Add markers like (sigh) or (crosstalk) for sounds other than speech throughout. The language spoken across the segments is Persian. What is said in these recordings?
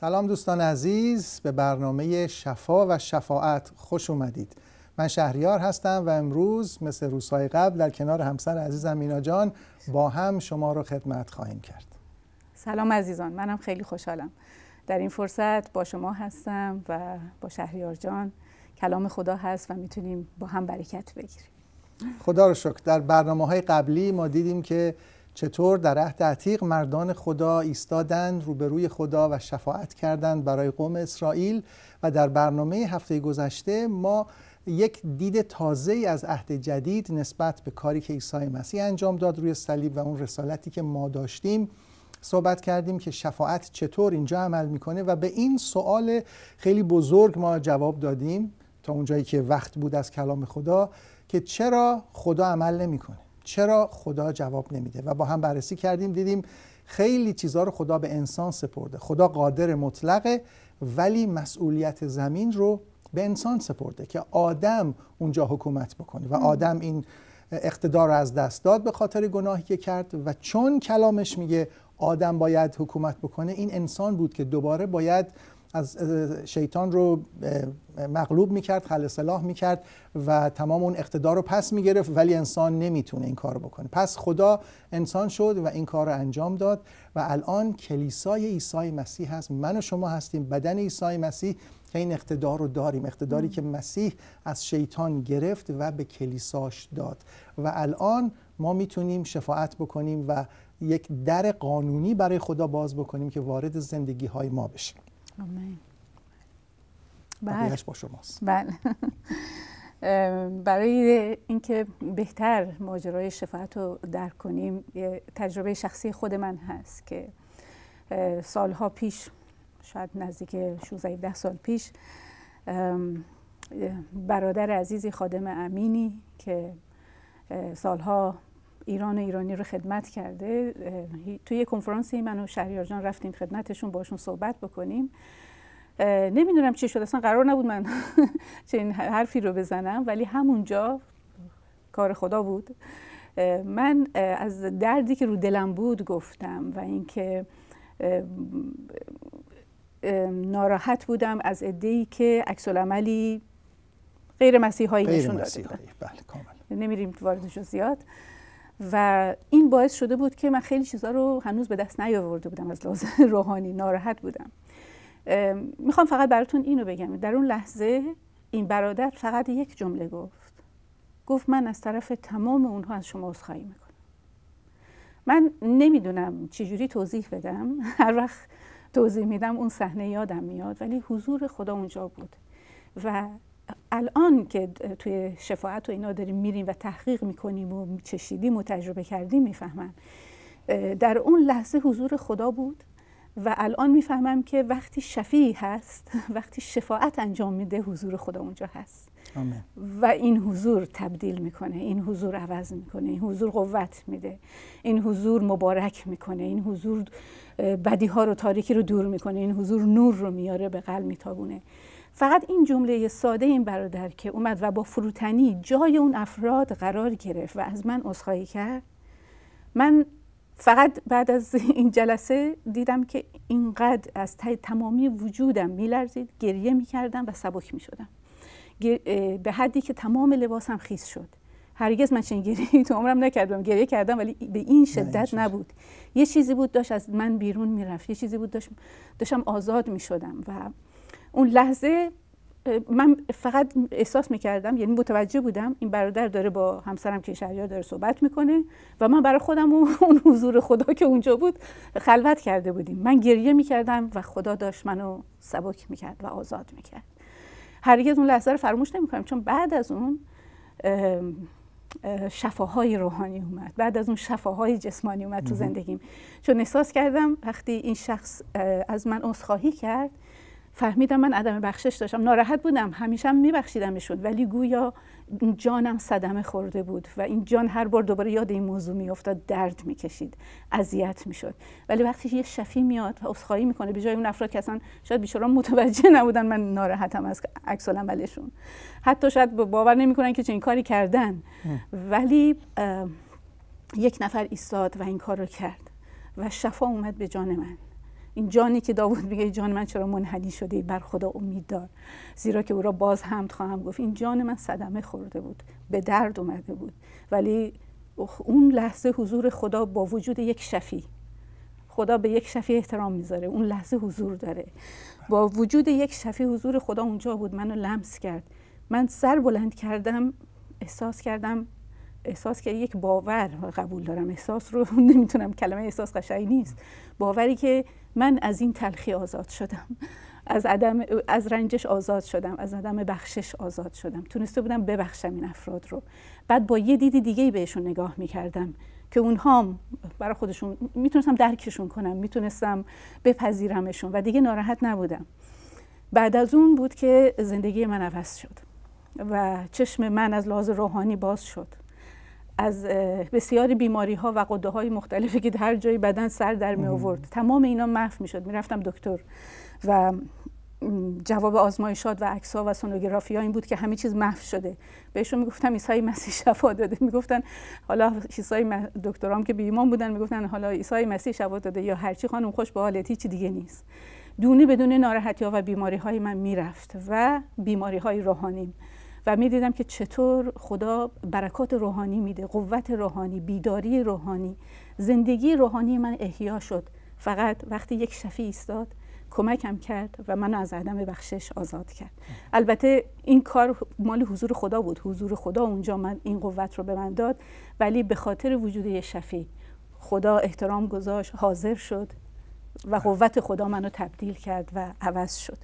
سلام دوستان عزیز به برنامه شفا و شفاعت خوش اومدید من شهریار هستم و امروز مثل روزهای قبل در کنار همسر عزیزم مینا جان با هم شما رو خدمت خواهیم کرد سلام عزیزان منم خیلی خوشحالم در این فرصت با شما هستم و با شهریار جان کلام خدا هست و میتونیم با هم برکت بگیریم خدا رو شکر در برنامه های قبلی ما دیدیم که چطور در عهد عتیق مردان خدا ایستادند روبروی خدا و شفاعت کردند برای قوم اسرائیل و در برنامه هفته گذشته ما یک دید تازه از عهد جدید نسبت به کاری که عیسی مسیح انجام داد روی صلیب و اون رسالتی که ما داشتیم صحبت کردیم که شفاعت چطور اینجا عمل میکنه و به این سوال خیلی بزرگ ما جواب دادیم تا اونجایی که وقت بود از کلام خدا که چرا خدا عمل نمیکنه چرا خدا جواب نمیده و با هم بررسی کردیم دیدیم خیلی چیزها رو خدا به انسان سپرده خدا قادر مطلقه ولی مسئولیت زمین رو به انسان سپرده که آدم اونجا حکومت بکنه و آدم این اقتدار رو از دست داد به خاطر گناهی که کرد و چون کلامش میگه آدم باید حکومت بکنه این انسان بود که دوباره باید از شیطان رو مغلوب میکرد خل صلاح میکرد و تمام اون اقتدار رو پس میگرفت ولی انسان نمیتونه این کار بکنه پس خدا انسان شد و این کار رو انجام داد و الان کلیسای عیسی مسیح هست من و شما هستیم بدن عیسی مسیح که این اقتدار رو داریم اقتداری که مسیح از شیطان گرفت و به کلیساش داد و الان ما میتونیم شفاعت بکنیم و یک در قانونی برای خدا باز بکنیم که وارد زندگی های ما بشه آمین بله, بله. با شماست بله برای اینکه بهتر ماجرای شفاعت رو درک کنیم یه تجربه شخصی خود من هست که سالها پیش شاید نزدیک 16 سال پیش برادر عزیزی خادم امینی که سالها ایران ایرانی رو خدمت کرده توی یه کنفرانسی من و شهریار جان رفتیم خدمتشون باشون صحبت بکنیم نمیدونم چی شد اصلا قرار نبود من (laughs) چنین حرفی رو بزنم ولی همونجا کار خدا بود من از دردی که رو دلم بود گفتم و اینکه ناراحت بودم از ای که عکس غیر مسیحایی نشون داده بله، کامل نمیریم واردشون زیاد و این باعث شده بود که من خیلی چیزا رو هنوز به دست نیاورده بودم از لحاظ (laughs) روحانی ناراحت بودم میخوام فقط براتون اینو بگم در اون لحظه این برادر فقط یک جمله گفت گفت من از طرف تمام اونها از شما عذرخواهی میکنم من نمیدونم چجوری توضیح بدم (laughs) هر وقت توضیح میدم اون صحنه یادم میاد ولی حضور خدا اونجا بود و الان که توی شفاعت و اینا داریم میریم و تحقیق میکنیم و چشیدیم و تجربه کردیم میفهمم در اون لحظه حضور خدا بود و الان میفهمم که وقتی شفیع هست (laughs) وقتی شفاعت انجام میده حضور خدا اونجا هست و این حضور تبدیل میکنه این حضور عوض میکنه این حضور قوت میده این حضور مبارک میکنه این حضور بدی ها رو تاریکی رو دور میکنه این حضور نور رو میاره به قلب میتابونه فقط این جمله ساده این برادر که اومد و با فروتنی جای اون افراد قرار گرفت و از من عذرخواهی کرد من فقط بعد از این جلسه دیدم که اینقدر از تای تمامی وجودم میلرزید گریه میکردم و سبک میشدم به حدی که تمام لباسم خیس شد هرگز من چنین گریه تو عمرم نکردم گریه کردم ولی به این شدت نبود یه چیزی بود داشت از من بیرون میرفت یه چیزی بود داشت داشتم آزاد میشدم و اون لحظه من فقط احساس میکردم یعنی متوجه بودم این برادر داره با همسرم که شهریار داره صحبت میکنه و من برای خودم و (laughs) اون حضور خدا که اونجا بود خلوت کرده بودیم من گریه میکردم و خدا داشت منو سبک میکرد و آزاد میکرد هرگز اون لحظه رو فراموش نمیکنم چون بعد از اون شفاهای روحانی اومد بعد از اون شفاهای جسمانی اومد تو زندگیم چون احساس کردم وقتی این شخص از من عذرخواهی کرد فهمیدم من عدم بخشش داشتم ناراحت بودم همیشه هم میبخشیدمشون ولی گویا جانم صدمه خورده بود و این جان هر بار دوباره یاد این موضوع میافتاد درد میکشید اذیت میشد ولی وقتی یه شفی میاد و عذرخواهی میکنه به جای اون افراد که اصلا شاید بیچاره متوجه نبودن من ناراحتم از عکس عملشون حتی شاید باور نمیکنن که چنین کاری کردن ولی یک نفر ایستاد و این کار رو کرد و شفا اومد به جان من این جانی که داوود میگه جان من چرا منحلی شده بر خدا امید دار زیرا که او را باز هم خواهم گفت این جان من صدمه خورده بود به درد اومده بود ولی اون لحظه حضور خدا با وجود یک شفی خدا به یک شفی احترام میذاره اون لحظه حضور داره با وجود یک شفی حضور خدا اونجا بود منو لمس کرد من سر بلند کردم احساس کردم احساس که یک باور قبول دارم احساس رو (laughs) نمیتونم کلمه احساس قشنگ نیست باوری که من از این تلخی آزاد شدم از, عدم، از رنجش آزاد شدم از عدم بخشش آزاد شدم تونسته بودم ببخشم این افراد رو بعد با یه دیدی دیگه بهشون نگاه میکردم که اونها برای خودشون میتونستم درکشون کنم میتونستم بپذیرمشون و دیگه ناراحت نبودم بعد از اون بود که زندگی من عوض شد و چشم من از لحاظ روحانی باز شد از بسیاری بیماری ها و قده های مختلفی که هر جای بدن سر در می آورد تمام اینا محو می شد می رفتم دکتر و جواب آزمایشات و عکس ها و سونوگرافی ها این بود که همه چیز محو شده بهشون میگفتم عیسی مسیح شفا داده میگفتن حالا عیسی دکترام که بیمان بودن میگفتن حالا عیسی مسیح شفا داده یا هرچی خانم خوش به حالتی هیچ دیگه نیست دونه بدون ناراحتی ها و بیماری های من میرفت و بیماری های روحانیم و می دیدم که چطور خدا برکات روحانی میده قوت روحانی بیداری روحانی زندگی روحانی من احیا شد فقط وقتی یک شفی ایستاد کمکم کرد و منو از عدم بخشش آزاد کرد البته این کار مال حضور خدا بود حضور خدا اونجا من این قوت رو به من داد ولی به خاطر وجود یک شفی خدا احترام گذاشت حاضر شد و قوت خدا منو تبدیل کرد و عوض شد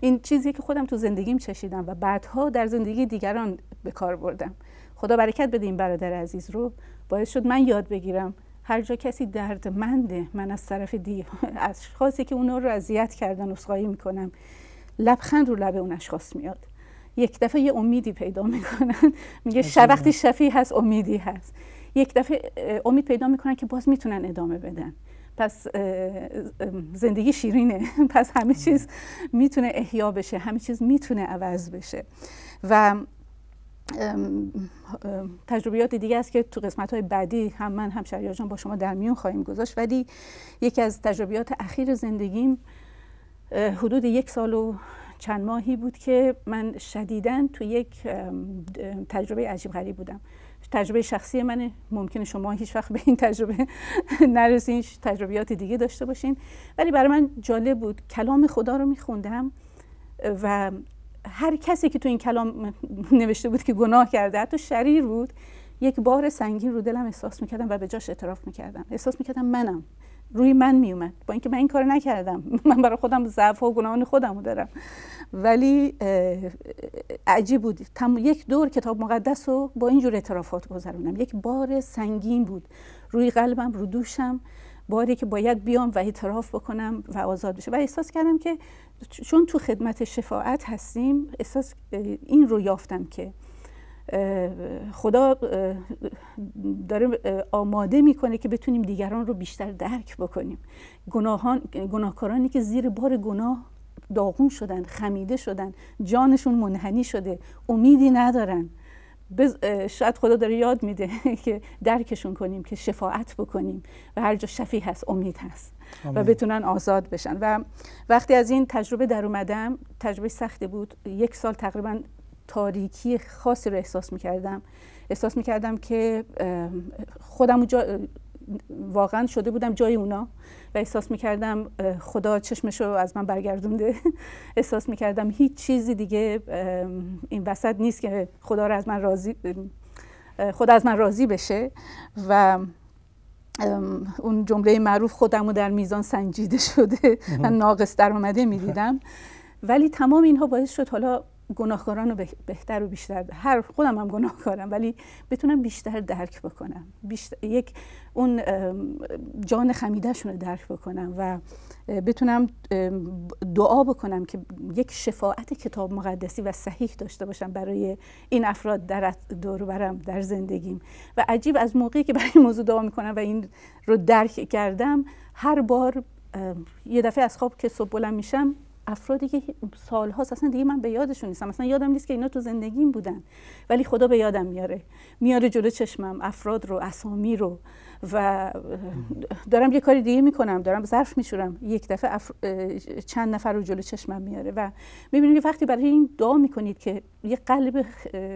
این چیزی که خودم تو زندگیم چشیدم و بعدها در زندگی دیگران به کار بردم خدا برکت بده این برادر عزیز رو باعث شد من یاد بگیرم هر جا کسی منده من از طرف دی اشخاصی که اونا رو اذیت کردن اسخایی میکنم لبخند رو لب اون اشخاص میاد یک دفعه یه امیدی پیدا میکنن میگه وقتی شفی هست امیدی هست یک دفعه امید پیدا میکنن که باز میتونن ادامه بدن پس زندگی شیرینه (laughs) پس همه چیز میتونه احیا بشه همه چیز میتونه عوض بشه و تجربیات دیگه است که تو قسمت های بعدی هم من هم شریا جان با شما در میون خواهیم گذاشت ولی یکی از تجربیات اخیر زندگیم حدود یک سال و چند ماهی بود که من شدیدن تو یک تجربه عجیب غریب بودم تجربه شخصی منه ممکنه شما هیچ وقت به این تجربه (laughs) نرسین تجربیات دیگه داشته باشین ولی برای من جالب بود کلام خدا رو میخوندم و هر کسی که تو این کلام نوشته بود که گناه کرده حتی شریر بود یک بار سنگین رو دلم احساس میکردم و به جاش اعتراف میکردم احساس میکردم منم روی من میومد با اینکه من این کار نکردم (laughs) من برای خودم ضعف و گناهان خودم رو دارم ولی عجیب بود تم... یک دور کتاب مقدس رو با اینجور اعترافات گذروندم یک بار سنگین بود روی قلبم رو دوشم باری که باید بیام و اعتراف بکنم و آزاد بشه و احساس کردم که چون تو خدمت شفاعت هستیم احساس این رو یافتم که خدا داره آماده میکنه که بتونیم دیگران رو بیشتر درک بکنیم گناهان، گناهکارانی که زیر بار گناه داغون شدن خمیده شدن جانشون منحنی شده امیدی ندارن شاید خدا داره یاد میده (laughs) که درکشون کنیم که شفاعت بکنیم و هر جا شفی هست امید هست و بتونن آزاد بشن و وقتی از این تجربه در اومدم تجربه سختی بود یک سال تقریبا تاریکی خاصی رو احساس میکردم احساس میکردم که خودم واقعا شده بودم جای اونا و احساس میکردم خدا چشمشو از من برگردونده (laughs) احساس میکردم هیچ چیزی دیگه این وسط نیست که خدا رو از من راضی خدا از من راضی بشه و اون جمله معروف خودمو در میزان سنجیده شده من (laughs) ناقص در اومده میدیدم ولی تمام اینها باعث شد حالا گناهکاران رو بهتر و بیشتر هر خودم هم گناهکارم ولی بتونم بیشتر درک بکنم بیشتر یک اون جان خمیدهشون رو درک بکنم و بتونم دعا بکنم که یک شفاعت کتاب مقدسی و صحیح داشته باشم برای این افراد در دور برم در زندگیم و عجیب از موقعی که برای این موضوع دعا میکنم و این رو درک کردم هر بار یه دفعه از خواب که صبح بلند میشم افرادی که سال هاست اصلا دیگه من به یادشون نیستم اصلا یادم نیست که اینا تو زندگیم بودن ولی خدا به یادم میاره میاره جلو چشمم افراد رو اسامی رو و دارم یه کاری دیگه میکنم دارم ظرف میشورم یک دفعه چند نفر رو جلو چشمم میاره و میبینید که وقتی برای این دعا میکنید که یه قلب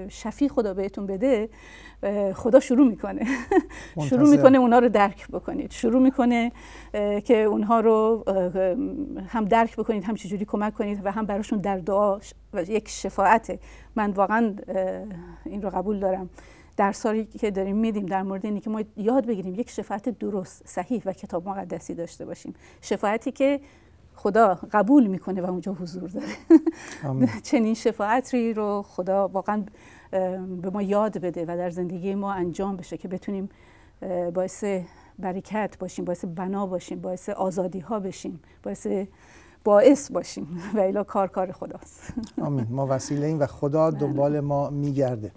شفی خدا بهتون بده خدا شروع میکنه شروع میکنه اونها رو درک بکنید شروع میکنه که اونها رو هم درک بکنید هم چجوری کمک کنید و هم براشون در دعا یک شفاعته من واقعا این رو قبول دارم سالی که داریم میدیم در مورد اینه که ما یاد بگیریم یک شفاعت درست صحیح و کتاب مقدسی داشته باشیم شفاعتی که خدا قبول میکنه و اونجا حضور داره (laughs) چنین شفاعتی رو خدا واقعا به ما یاد بده و در زندگی ما انجام بشه که بتونیم باعث برکت باشیم باعث بنا باشیم باعث آزادی ها بشیم باعث باعث باشیم و ایلا کار کار خداست آمین ما وسیله این و خدا بله. دنبال ما میگرده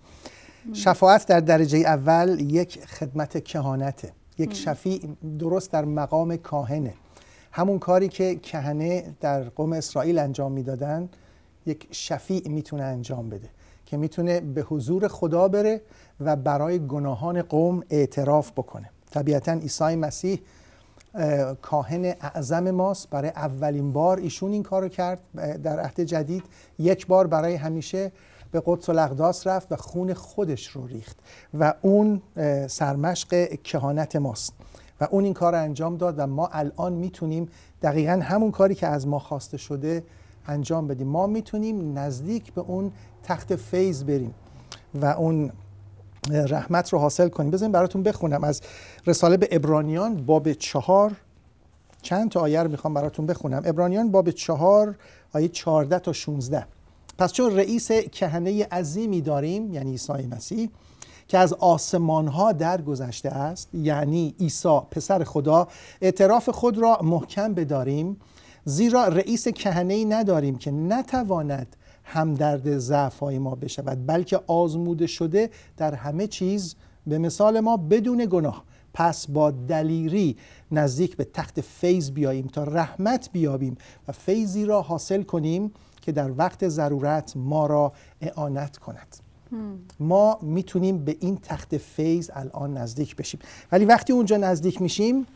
شفاعت در درجه اول یک خدمت کهانته یک شفیع درست در مقام کاهنه همون کاری که کهنه در قوم اسرائیل انجام میدادن یک شفیع میتونه انجام بده که میتونه به حضور خدا بره و برای گناهان قوم اعتراف بکنه طبیعتا عیسی مسیح کاهن اعظم ماست برای اولین بار ایشون این کارو کرد در عهد جدید یک بار برای همیشه به قدس الاقداس رفت و خون خودش رو ریخت و اون سرمشق کهانت ماست و اون این کار رو انجام داد و ما الان میتونیم دقیقا همون کاری که از ما خواسته شده انجام بدیم ما میتونیم نزدیک به اون تخت فیض بریم و اون رحمت رو حاصل کنیم بزنین براتون بخونم از رساله به ابرانیان باب چهار چند تا آیه رو میخوام براتون بخونم ابرانیان باب چهار آیه چارده تا 16 پس چون رئیس کهنه عظیمی داریم یعنی عیسی مسیح که از آسمان ها درگذشته است یعنی عیسی پسر خدا اعتراف خود را محکم بداریم زیرا رئیس کهنه ای نداریم که نتواند همدرد ضعف های ما بشود بلکه آزموده شده در همه چیز به مثال ما بدون گناه پس با دلیری نزدیک به تخت فیض بیاییم تا رحمت بیابیم و فیضی را حاصل کنیم که در وقت ضرورت ما را اعانت کند ما میتونیم به این تخت فیض الان نزدیک بشیم ولی وقتی اونجا نزدیک میشیم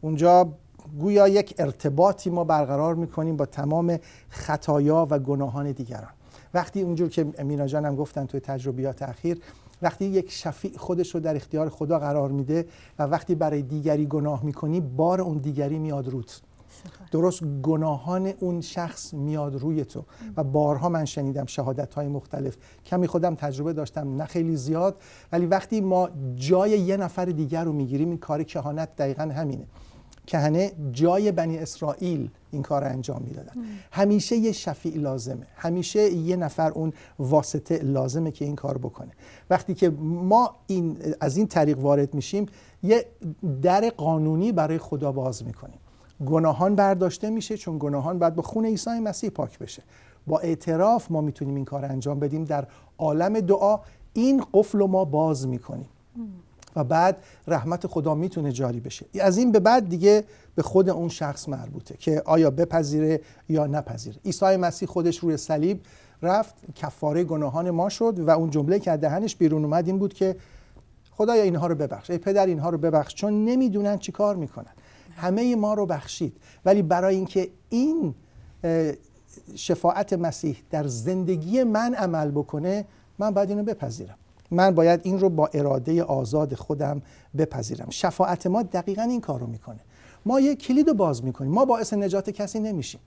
اونجا گویا یک ارتباطی ما برقرار میکنیم با تمام خطایا و گناهان دیگران وقتی اونجور که مینا هم گفتن توی تجربیات اخیر وقتی یک شفیع خودش رو در اختیار خدا قرار میده و وقتی برای دیگری گناه میکنی بار اون دیگری میاد رود درست گناهان اون شخص میاد روی تو و بارها من شنیدم شهادت های مختلف کمی خودم تجربه داشتم نه خیلی زیاد ولی وقتی ما جای یه نفر دیگر رو میگیریم این کار کهانت دقیقا همینه کهنه جای بنی اسرائیل این کار رو انجام میدادن همیشه یه شفیع لازمه همیشه یه نفر اون واسطه لازمه که این کار بکنه وقتی که ما این از این طریق وارد میشیم یه در قانونی برای خدا باز میکنیم گناهان برداشته میشه چون گناهان بعد با خون عیسی مسیح پاک بشه با اعتراف ما میتونیم این کار انجام بدیم در عالم دعا این قفل ما باز میکنیم و بعد رحمت خدا میتونه جاری بشه از این به بعد دیگه به خود اون شخص مربوطه که آیا بپذیره یا نپذیره عیسی مسیح خودش روی صلیب رفت کفاره گناهان ما شد و اون جمله که دهنش بیرون اومد این بود که خدایا اینها رو ببخش ای پدر اینها رو ببخش چون نمیدونن چی کار میکنن همه ما رو بخشید ولی برای اینکه این شفاعت مسیح در زندگی من عمل بکنه من باید اینو بپذیرم من باید این رو با اراده آزاد خودم بپذیرم شفاعت ما دقیقا این کار رو میکنه ما یه کلید رو باز میکنیم ما باعث نجات کسی نمیشیم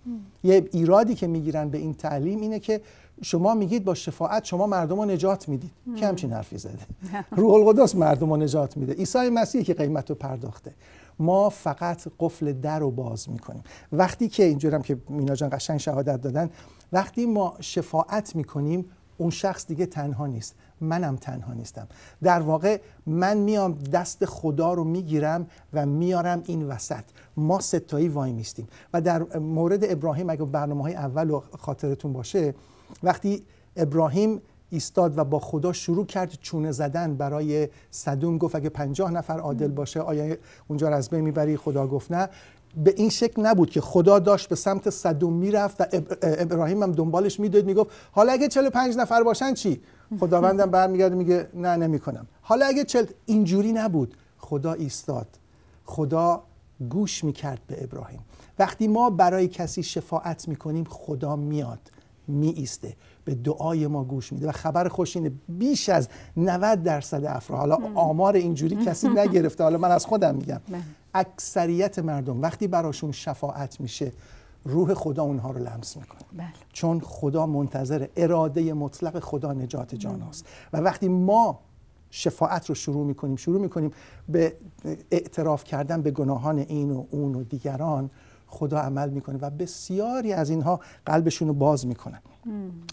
یه ایرادی که میگیرن به این تعلیم اینه که شما میگید با شفاعت شما مردم رو نجات میدید که همچین حرفی زده (laughs) روح القدس مردم رو نجات میده عیسی مسیح که قیمت رو پرداخته ما فقط قفل در رو باز میکنیم وقتی که اینجورم که مینا جان قشنگ شهادت دادن وقتی ما شفاعت میکنیم اون شخص دیگه تنها نیست منم تنها نیستم در واقع من میام دست خدا رو میگیرم و میارم این وسط ما ستایی وای میستیم و در مورد ابراهیم اگه برنامه های اول و خاطرتون باشه وقتی ابراهیم ایستاد و با خدا شروع کرد چونه زدن برای صدوم گفت اگه پنجاه نفر عادل باشه آیا اونجا رو از میبری خدا گفت نه به این شکل نبود که خدا داشت به سمت صدوم میرفت و ابراهیم هم دنبالش میداد میگفت حالا اگه 45 نفر باشن چی خداوندم برمیگرده میگه نه نمیکنم حالا اگه چل اینجوری نبود خدا ایستاد خدا گوش میکرد به ابراهیم وقتی ما برای کسی شفاعت میکنیم خدا میاد می به دعای ما گوش میده و خبر خوش اینه بیش از 90 درصد افراد حالا آمار اینجوری کسی نگرفته حالا من از خودم میگم بله. اکثریت مردم وقتی براشون شفاعت میشه روح خدا اونها رو لمس میکنه بله. چون خدا منتظر اراده مطلق خدا نجات جان و وقتی ما شفاعت رو شروع میکنیم شروع میکنیم به اعتراف کردن به گناهان این و اون و دیگران خدا عمل میکنه و بسیاری از اینها قلبشون رو باز میکنن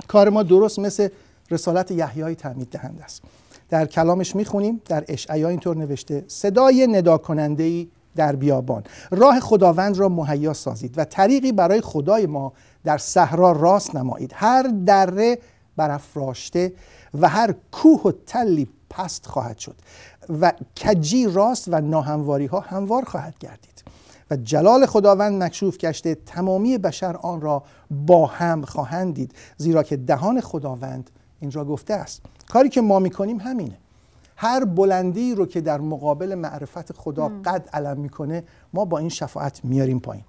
کار ما درست مثل رسالت یحیای تعمید دهند است در کلامش میخونیم در اشعیا اینطور نوشته صدای ندا کننده ای در بیابان راه خداوند را مهیا سازید و طریقی برای خدای ما در صحرا راست نمایید هر دره برافراشته و هر کوه و تلی پست خواهد شد و کجی راست و ناهمواری ها هموار خواهد گردید و جلال خداوند مکشوف گشته تمامی بشر آن را با هم خواهند دید زیرا که دهان خداوند این را گفته است کاری که ما میکنیم همینه هر بلندی رو که در مقابل معرفت خدا قد علم میکنه ما با این شفاعت میاریم پایین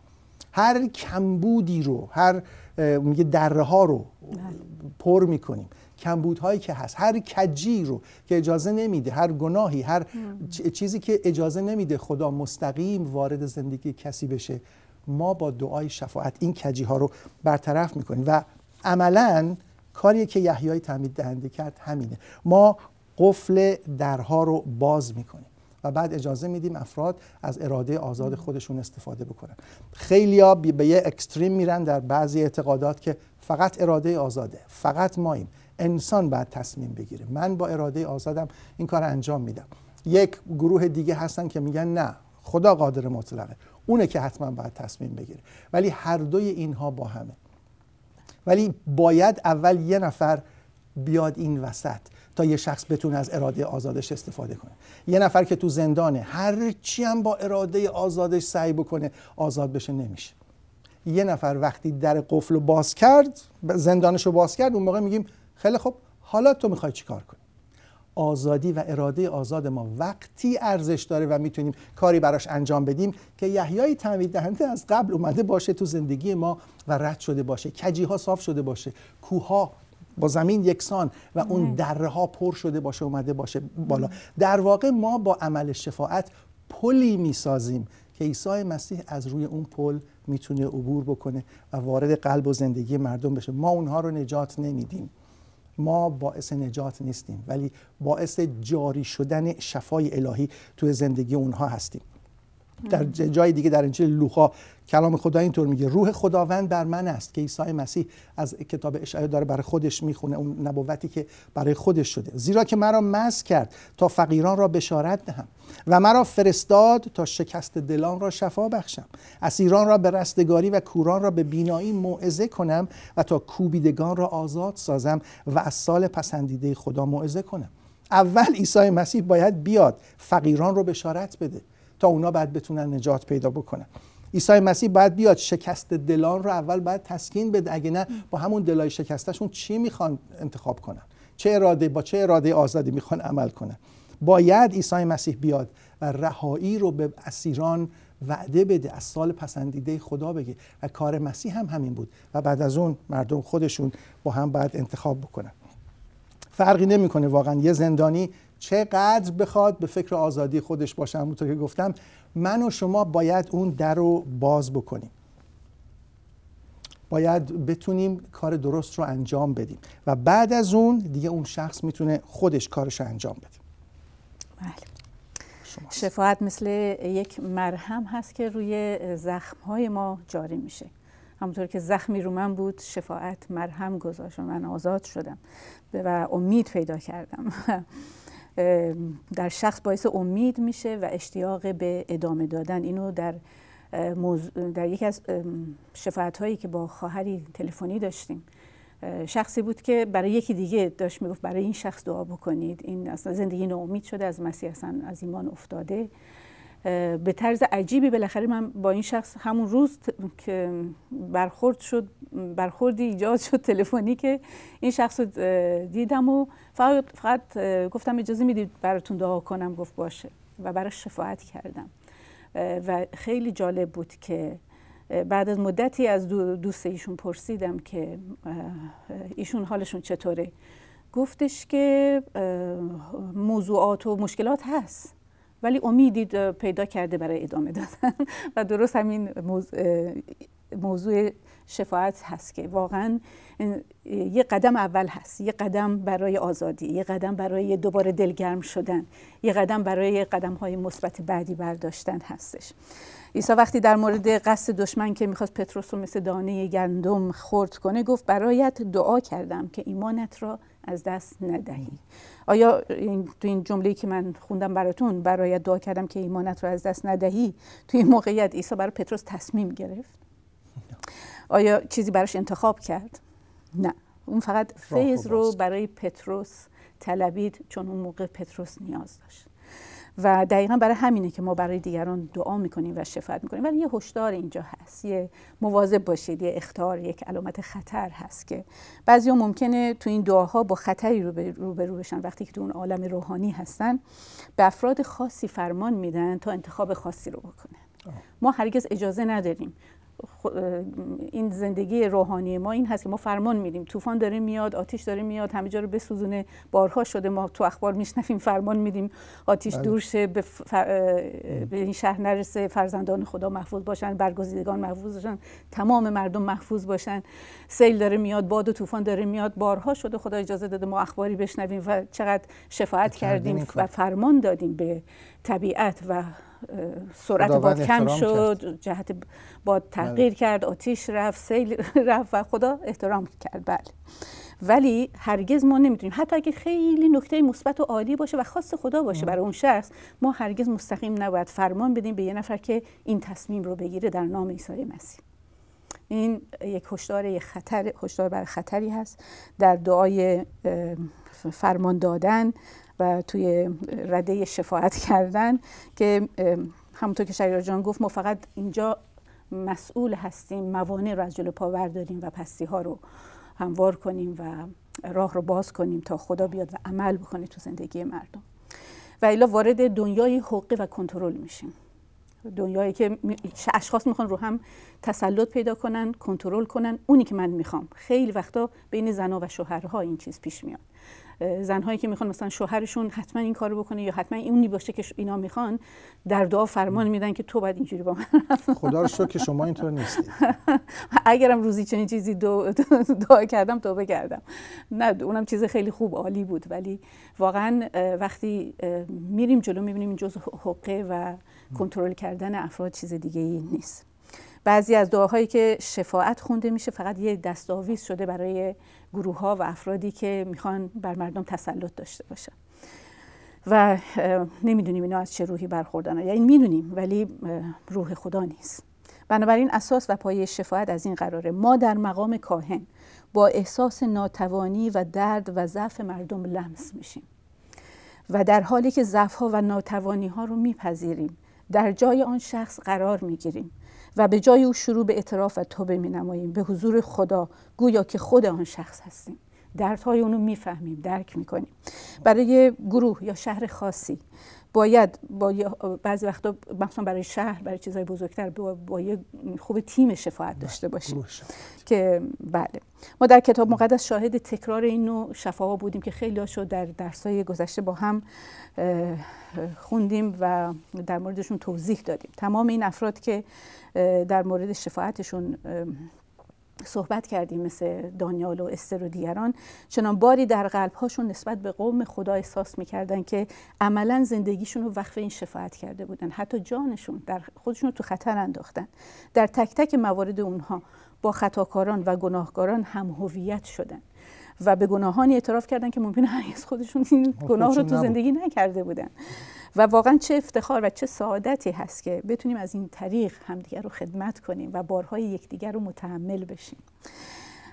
هر کمبودی رو هر میگه دره ها رو بله. پر میکنیم کمبودهایی که هست هر کجی رو که اجازه نمیده هر گناهی هر چیزی که اجازه نمیده خدا مستقیم وارد زندگی کسی بشه ما با دعای شفاعت این کجی ها رو برطرف میکنیم و عملا کاری که یحیای تعمید دهنده کرد همینه ما قفل درها رو باز میکنیم و بعد اجازه میدیم افراد از اراده آزاد خودشون استفاده بکنن ها به یه اکستریم میرن در بعضی اعتقادات که فقط اراده آزاده فقط ماییم انسان باید تصمیم بگیره من با اراده آزادم این کار انجام میدم یک گروه دیگه هستن که میگن نه خدا قادر مطلقه اونه که حتما باید تصمیم بگیره ولی هر دوی اینها با همه ولی باید اول یه نفر بیاد این وسط تا یه شخص بتونه از اراده آزادش استفاده کنه یه نفر که تو زندانه هر چی هم با اراده آزادش سعی بکنه آزاد بشه نمیشه یه نفر وقتی در قفل باز کرد زندانش رو باز کرد اون موقع میگیم خیلی خب حالا تو میخوای چیکار کنی آزادی و اراده آزاد ما وقتی ارزش داره و میتونیم کاری براش انجام بدیم که یحیای تعمید دهنده از قبل اومده باشه تو زندگی ما و رد شده باشه کجی ها صاف شده باشه کوها با زمین یکسان و اون دره ها پر شده باشه اومده باشه بالا در واقع ما با عمل شفاعت پلی میسازیم که عیسی مسیح از روی اون پل میتونه عبور بکنه و وارد قلب و زندگی مردم بشه ما اونها رو نجات نمیدیم ما باعث نجات نیستیم ولی باعث جاری شدن شفای الهی توی زندگی اونها هستیم در جای دیگه در انجیل لوقا کلام خدا اینطور میگه روح خداوند بر من است که عیسی مسیح از کتاب اشعیا داره برای خودش میخونه اون نبوتی که برای خودش شده زیرا که مرا مس کرد تا فقیران را بشارت دهم و مرا فرستاد تا شکست دلان را شفا بخشم اسیران را به رستگاری و کوران را به بینایی موعظه کنم و تا کوبیدگان را آزاد سازم و از سال پسندیده خدا موعظه کنم اول عیسی مسیح باید بیاد فقیران رو بشارت بده تا اونا بعد بتونن نجات پیدا بکنن عیسی مسیح باید بیاد شکست دلان رو اول باید تسکین بده اگه نه با همون دلای شکستشون چی میخوان انتخاب کنن چه اراده با چه اراده آزادی میخوان عمل کنن باید عیسی مسیح بیاد و رهایی رو به اسیران وعده بده از سال پسندیده خدا بگه و کار مسیح هم همین بود و بعد از اون مردم خودشون با هم باید انتخاب بکنن فرقی نمیکنه واقعا یه زندانی چقدر بخواد به فکر آزادی خودش باشه همونطور که گفتم من و شما باید اون در رو باز بکنیم باید بتونیم کار درست رو انجام بدیم و بعد از اون دیگه اون شخص میتونه خودش کارش رو انجام بده بله. شفاعت مثل یک مرهم هست که روی زخمهای ما جاری میشه همونطور که زخمی رو من بود شفاعت مرهم گذاشت و من آزاد شدم و امید پیدا کردم (laughs) در شخص باعث امید میشه و اشتیاق به ادامه دادن اینو در در یکی از شفاعت هایی که با خواهری تلفنی داشتیم شخصی بود که برای یکی دیگه داشت میگفت برای این شخص دعا بکنید این اصلا زندگی ناامید شده از مسیح اصلا از ایمان افتاده به طرز عجیبی بالاخره من با این شخص همون روز که برخورد شد برخوردی ایجاد شد تلفنی که این شخص رو دیدم و فقط, فقط گفتم اجازه میدید براتون دعا کنم گفت باشه و براش شفاعت کردم و خیلی جالب بود که بعد از مدتی از دوست ایشون پرسیدم که ایشون حالشون چطوره گفتش که موضوعات و مشکلات هست ولی امیدی پیدا کرده برای ادامه دادن (laughs) و درست همین موز... موضوع شفاعت هست که واقعا یه قدم اول هست یه قدم برای آزادی یه قدم برای دوباره دلگرم شدن یه قدم برای قدم های مثبت بعدی برداشتن هستش عیسی وقتی در مورد قصد دشمن که میخواست پتروس رو مثل دانه گندم خورد کنه گفت برایت دعا کردم که ایمانت را از دست ندهی آیا تو این جمله که من خوندم براتون برایت دعا کردم که ایمانت را از دست ندهی توی این موقعیت عیسی برای پتروس تصمیم گرفت آیا چیزی براش انتخاب کرد؟ نه اون فقط فیض رو برای پتروس طلبید چون اون موقع پتروس نیاز داشت و دقیقا برای همینه که ما برای دیگران دعا میکنیم و شفاعت میکنیم ولی یه هشدار اینجا هست یه مواظب باشید یه اختار یک علامت خطر هست که بعضی ها ممکنه تو این دعاها با خطری رو روبرو بشن وقتی که تو اون عالم روحانی هستن به افراد خاصی فرمان میدن تا انتخاب خاصی رو بکنن ما هرگز اجازه نداریم این زندگی روحانی ما این هست که ما فرمان میدیم طوفان داره میاد آتیش داره میاد همه جا رو بسوزونه بارها شده ما تو اخبار میشنویم فرمان میدیم آتیش بله. دور شه به, به, این شهر نرسه فرزندان خدا محفوظ باشن برگزیدگان محفوظ باشن تمام مردم محفوظ باشن سیل داره میاد باد و طوفان داره میاد بارها شده خدا اجازه داده ما اخباری بشنویم و چقدر شفاعت کردیم و فرمان دادیم به طبیعت و سرعت باد کم شد جهت باد تغییر بله. کرد آتیش رفت سیل (laughs) رفت و خدا احترام کرد بله ولی هرگز ما نمیتونیم حتی اگه خیلی نکته مثبت و عالی باشه و خاص خدا باشه برای اون شخص ما هرگز مستقیم نباید فرمان بدیم به یه نفر که این تصمیم رو بگیره در نام عیسی مسیح این یک هشدار خطر هشدار بر خطری هست در دعای فرمان دادن و توی رده شفاعت کردن که همونطور که شریار جان گفت ما فقط اینجا مسئول هستیم موانع رو از جلو پا برداریم و پستی ها رو هموار کنیم و راه رو باز کنیم تا خدا بیاد و عمل بکنه تو زندگی مردم و الا وارد دنیای حقی و کنترل میشیم دنیایی که اشخاص میخوان رو هم تسلط پیدا کنن کنترل کنن اونی که من میخوام خیلی وقتا بین زنا و شوهرها این چیز پیش میاد زنهایی که میخوان مثلا شوهرشون حتما این کارو بکنه یا حتما اونی باشه که اینا میخوان در دعا فرمان میدن که تو باید اینجوری با من خدا رو شکر که شما اینطور نیستید (laughs) اگرم روزی چنین چیزی دعا دو دو کردم تو کردم نه اونم چیز خیلی خوب عالی بود ولی واقعا وقتی میریم جلو میبینیم این جز حقه و کنترل کردن افراد چیز دیگه ای نیست بعضی از دعاهایی که شفاعت خونده میشه فقط یه دستاویز شده برای گروه ها و افرادی که میخوان بر مردم تسلط داشته باشن و نمیدونیم اینا از چه روحی برخوردن یعنی میدونیم ولی روح خدا نیست بنابراین اساس و پایه شفاعت از این قراره ما در مقام کاهن با احساس ناتوانی و درد و ضعف مردم لمس میشیم و در حالی که ضعف ها و ناتوانی ها رو میپذیریم در جای آن شخص قرار میگیریم و به جای او شروع به اعتراف و توبه می نماییم به حضور خدا گویا که خود آن شخص هستیم دردهای اونو میفهمیم درک میکنیم برای گروه یا شهر خاصی باید با بعضی وقتا مثلا برای شهر برای چیزهای بزرگتر با, یه خوب تیم شفاعت بله، داشته باشیم که بله ما در کتاب مقدس شاهد تکرار این نوع شفاها بودیم که خیلی هاشو در درسای گذشته با هم خوندیم و در موردشون توضیح دادیم تمام این افراد که در مورد شفاعتشون صحبت کردیم مثل دانیال و استر و دیگران چنان باری در قلبهاشون نسبت به قوم خدا احساس میکردن که عملا زندگیشون رو وقف این شفاعت کرده بودن حتی جانشون در خودشون رو تو خطر انداختن در تک تک موارد اونها با خطاکاران و گناهکاران هم هویت شدن و به گناهانی اعتراف کردن که ممکن هرگز خودشون این گناه رو تو زندگی نکرده بودن و واقعا چه افتخار و چه سعادتی هست که بتونیم از این طریق همدیگر رو خدمت کنیم و بارهای یکدیگر رو متحمل بشیم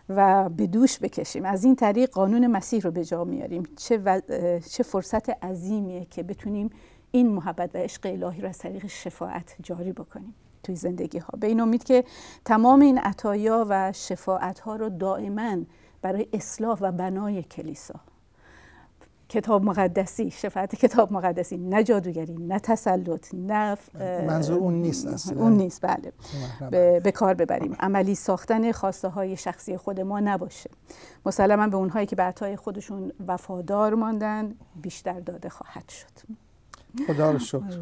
و به دوش بکشیم از این طریق قانون مسیح رو به جا میاریم چه, چه فرصت عظیمیه که بتونیم این محبت و عشق الهی رو از طریق شفاعت جاری بکنیم توی زندگی ها به این امید که تمام این عطایا و شفاعت ها رو دائما برای اصلاح و بنای کلیسا کتاب مقدسی شفاعت کتاب مقدسی نه جادوگری نه تسلط نه منظور اون نیست اصلا اون نیست بله به،, کار ببریم عملی ساختن خواسته های شخصی خود ما نباشه مسلما به اونهایی که به خودشون وفادار ماندن بیشتر داده خواهد شد خدا رو شکر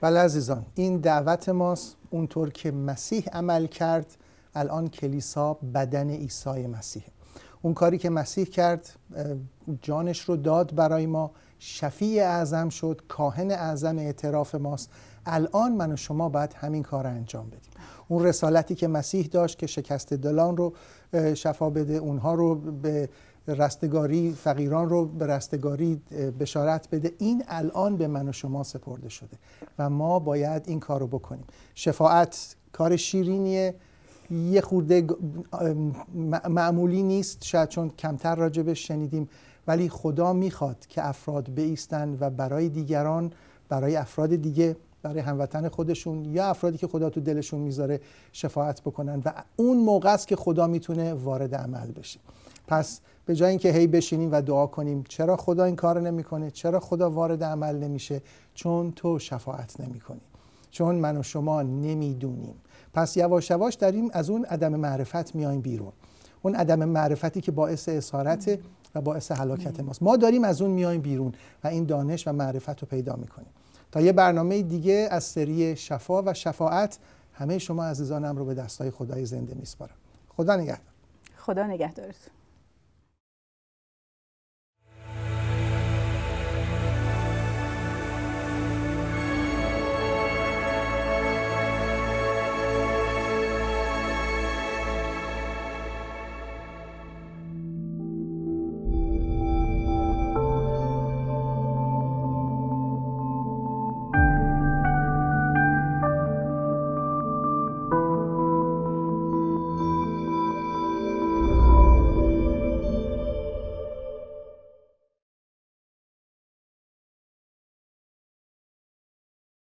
بله عزیزان این دعوت ماست اونطور که مسیح عمل کرد الان کلیسا بدن عیسی مسیحه اون کاری که مسیح کرد جانش رو داد برای ما شفیع اعظم شد کاهن اعظم اعتراف ماست الان من و شما باید همین کار رو انجام بدیم اون رسالتی که مسیح داشت که شکست دلان رو شفا بده اونها رو به رستگاری فقیران رو به رستگاری بشارت بده این الان به من و شما سپرده شده و ما باید این کار رو بکنیم شفاعت کار شیرینیه یه خورده معمولی نیست شاید چون کمتر راجبش شنیدیم ولی خدا میخواد که افراد بیستن و برای دیگران برای افراد دیگه برای هموطن خودشون یا افرادی که خدا تو دلشون میذاره شفاعت بکنن و اون موقع است که خدا میتونه وارد عمل بشه پس به جای اینکه هی بشینیم و دعا کنیم چرا خدا این کار نمیکنه چرا خدا وارد عمل نمیشه چون تو شفاعت نمیکنی چون من و شما نمیدونیم پس یواش یواش داریم از اون عدم معرفت میایم بیرون اون عدم معرفتی که باعث اسارت و باعث هلاکت ماست ما داریم از اون میایم بیرون و این دانش و معرفت رو پیدا میکنیم تا یه برنامه دیگه از سری شفا و شفاعت همه شما عزیزانم رو به دستای خدای زنده میسپارم خدا نگهدار خدا نگهدارتون